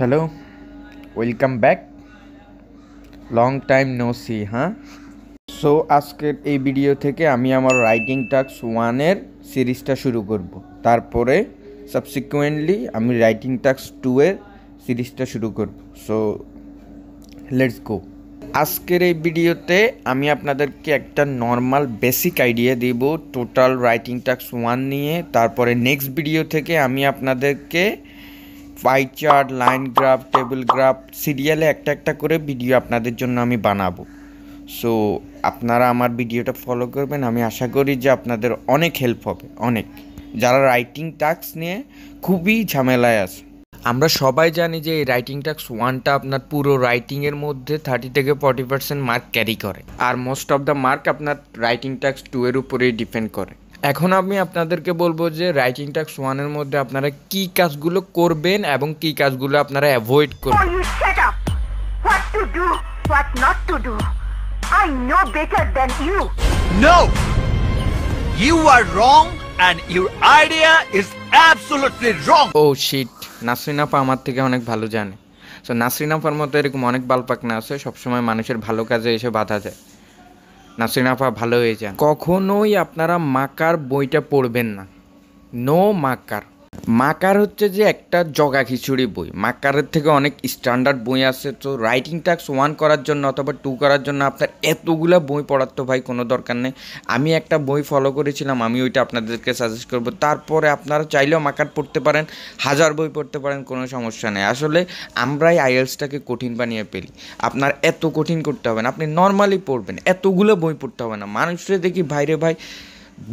hello welcome back long time no see হ্যাঁ so আজকের এই ভিডিও থেকে আমি আমার রাইটিং টাস্ক ওয়ানের সিরিজটা শুরু করব তারপরে সাবসিকুয়েন্টলি আমি রাইটিং টাস্ক টু এর সিরিজটা শুরু করব সো লেটস গো আজকের এই ভিডিওতে আমি আপনাদেরকে একটা নর্মাল বেসিক আইডিয়া দেব টোটাল রাইটিং টাস্ক ওয়ান নিয়ে তারপরে নেক্সট ভিডিও থেকে আমি আপনাদেরকে pie chart line graph table graph সিরিয়ালে একটা একটা করে ভিডিও আপনাদের জন্য আমি বানাবো সো আপনারা আমার ভিডিওটা ফলো করবেন আমি আশা করি যে আপনাদের অনেক হেল্প হবে অনেক যারা রাইটিং টাস্ক নিয়ে খুবই ঝামেলায় আছে আমরা সবাই জানি যে এই রাইটিং টাস্ক ওয়ানটা আপনার পুরো রাইটিংয়ের মধ্যে থার্টি থেকে ফর্টি পার্সেন্ট মার্ক ক্যারি করে আর মোস্ট অফ দ্য মার্ক আপনার রাইটিং টাস্ক টু এর উপরেই ডিপেন্ড করে এখন আমি আপনাদেরকে বলবো যে রাইটিং টাস্ক ওয়ানের মধ্যে আপনারা কি কাজগুলো করবেন এবং কি কাজগুলো আপনারা অ্যাভয়েড করবেন oh, আমার থেকে অনেক ভালো জানে সো নাসরিনাপার মতো এরকম অনেক বালপাকনা আছে সবসময় মানুষের ভালো কাজে এসে বাধা যায় নাসরিনাফা ভালো হয়ে যান কখনোই আপনারা মাকার বইটা পড়বেন না নো মাকার মাকার হচ্ছে যে একটা জগা খিচুড়ি বই মাকারের থেকে অনেক স্ট্যান্ডার্ড বই আছে তো রাইটিং টাস্ক ওয়ান করার জন্য অথবা টু করার জন্য আপনার এতগুলো বই পড়ার তো ভাই কোনো দরকার নেই আমি একটা বই ফলো করেছিলাম আমি ওইটা আপনাদেরকে সাজেস্ট করব তারপরে আপনারা চাইলেও মাকার পড়তে পারেন হাজার বই পড়তে পারেন কোনো সমস্যা নেই আসলে আমরাই আইএলসটাকে কঠিন বানিয়ে পেলি আপনার এত কঠিন করতে হবে না আপনি নর্মালি পড়বেন এতগুলো বই পড়তে হবে না মানুষরা দেখি ভাইরে ভাই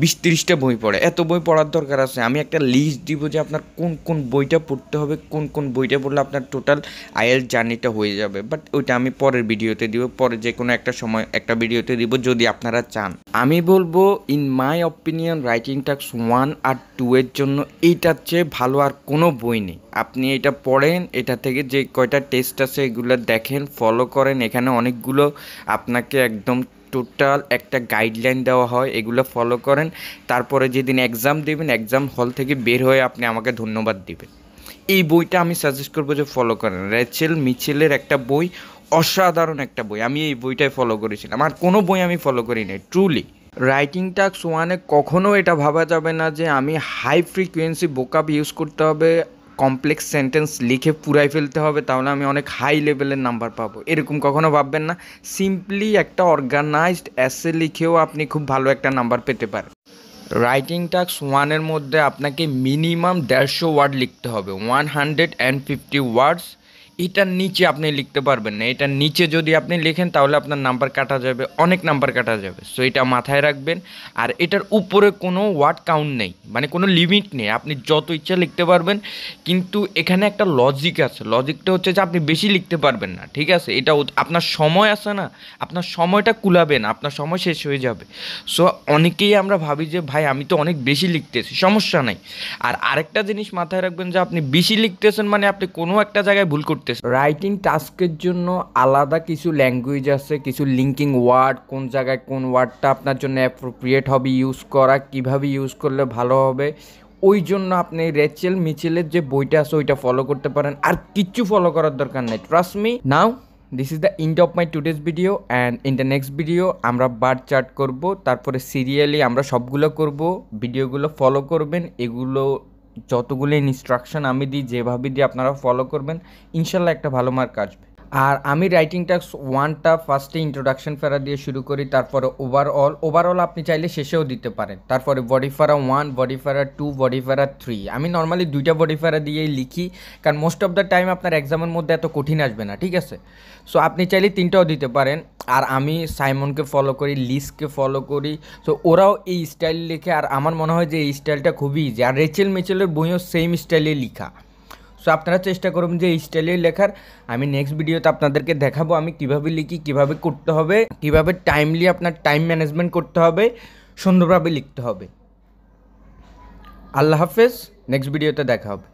বিশ তিরিশটা বই পড়ে এত বই পড়ার দরকার আছে আমি একটা লিস্ট দিব যে আপনার কোন কোন বইটা পড়তে হবে কোন কোন বইটা পড়লে আপনার টোটাল আয়েল জার্নিটা হয়ে যাবে বাট ওইটা আমি পরের ভিডিওতে দিব পরে যে কোনো একটা সময় একটা ভিডিওতে দিব যদি আপনারা চান আমি বলবো ইন মাই অপিনিয়ন রাইটিং টাক্স ওয়ান আর টু এর জন্য এইটার চেয়ে ভালো আর কোনো বই নেই আপনি এটা পড়েন এটা থেকে যে কয়টা টেস্ট আছে এগুলো দেখেন ফলো করেন এখানে অনেকগুলো আপনাকে একদম টোটাল একটা গাইডলাইন দেওয়া হয় এগুলো ফলো করেন তারপরে যেদিন এক্সাম দেবেন এক্সাম হল থেকে বের হয়ে আপনি আমাকে ধন্যবাদ দেবেন এই বইটা আমি সাজেস্ট করবো যে ফলো করেন র্যাচেল মিচেলের একটা বই অসাধারণ একটা বই আমি এই বইটাই ফলো করেছিলাম আর কোনো বই আমি ফলো করি নাই ট্রুলি রাইটিং টাক্স ওয়ানে কখনও এটা ভাবা যাবে না যে আমি হাই ফ্রিকুয়েন্সি বোকাপ ইউজ করতে হবে কমপ্লেক্স সেন্টেন্স লিখে পুরাই ফেলতে হবে তাহলে আমি অনেক হাই লেভেলের নাম্বার পাবো এরকম কখনো ভাববেন না সিম্পলি একটা অর্গানাইজড অ্যাসে লিখেও আপনি খুব ভালো একটা নাম্বার পেতে পারেন রাইটিং টাস্ক ওয়ানের মধ্যে আপনাকে মিনিমাম দেড়শো ওয়ার্ড লিখতে হবে one hundred and fifty words এটার নিচে আপনি লিখতে পারবেন না এটার নিচে যদি আপনি লেখেন তাহলে আপনার নাম্বার কাটা যাবে অনেক নাম্বার কাটা যাবে সো এটা মাথায় রাখবেন আর এটার উপরে কোনো ওয়ার্ড কাউন্ট নেই মানে কোনো লিমিট নেই আপনি যত ইচ্ছা লিখতে পারবেন কিন্তু এখানে একটা লজিক আছে লজিকটা হচ্ছে যে আপনি বেশি লিখতে পারবেন না ঠিক আছে এটা আপনার সময় আছে না আপনার সময়টা কুলাবে না আপনার সময় শেষ হয়ে যাবে সো অনেকেই আমরা ভাবি যে ভাই আমি তো অনেক বেশি লিখতেছি সমস্যা নাই আর আরেকটা জিনিস মাথায় রাখবেন যে আপনি বেশি লিখতেছেন মানে আপনি কোনো একটা জায়গায় ভুল করতে করতে রাইটিং টাস্কের জন্য আলাদা কিছু ল্যাঙ্গুয়েজ আছে কিছু লিঙ্কিং ওয়ার্ড কোন জায়গায় কোন ওয়ার্ডটা আপনার জন্য অ্যাপ্রোপ্রিয়েট হবে ইউজ করা কিভাবে ইউজ করলে ভালো হবে ওই জন্য আপনি রেচেল মিচেলের যে বইটা আছে ওইটা ফলো করতে পারেন আর কিচ্ছু ফলো করার দরকার নেই trust me now this is the end of my today's video and in the next video আমরা বার চার্ট করব তারপরে সিরিয়ালি আমরা সবগুলো করব ভিডিওগুলো ফলো করবেন এগুলো যতগুলো ইনস্ট্রাকশন আমি দিই যেভাবে দিই আপনারা ফলো করবেন ইনশাল্লাহ একটা ভালো মার্ক আসবে আর আমি রাইটিং টাস্ক ওয়ানটা ফার্স্টে ইন্ট্রোডাকশন ফেরা দিয়ে শুরু করি তারপরে ওভারঅল ওভারঅল আপনি চাইলে শেষেও দিতে পারেন তারপরে body para one body para two body para three আমি নর্মালি দুইটা বডিফারা দিয়েই লিখি কারণ মোস্ট অফ দ্য টাইম আপনার এক্সামের মধ্যে এত কঠিন আসবে না ঠিক আছে সো আপনি চাইলে তিনটাও দিতে পারেন আর আমি সাইমনকে ফলো করি লিসকে ফলো করি সো ওরাও এই স্টাইল লিখে আর আমার মনে হয় যে এই স্টাইলটা খুবই ইজি আর রেচেল মেচেলের বইও সেম স্টাইলে লিখা সো আপনারা চেষ্টা করুন যে এই স্টাইলে লেখার আমি নেক্সট ভিডিওতে আপনাদেরকে দেখাবো আমি কিভাবে লিখি কিভাবে করতে হবে কিভাবে টাইমলি আপনার টাইম ম্যানেজমেন্ট করতে হবে সুন্দরভাবে লিখতে হবে আল্লাহ হাফেজ নেক্সট ভিডিওতে দেখা হবে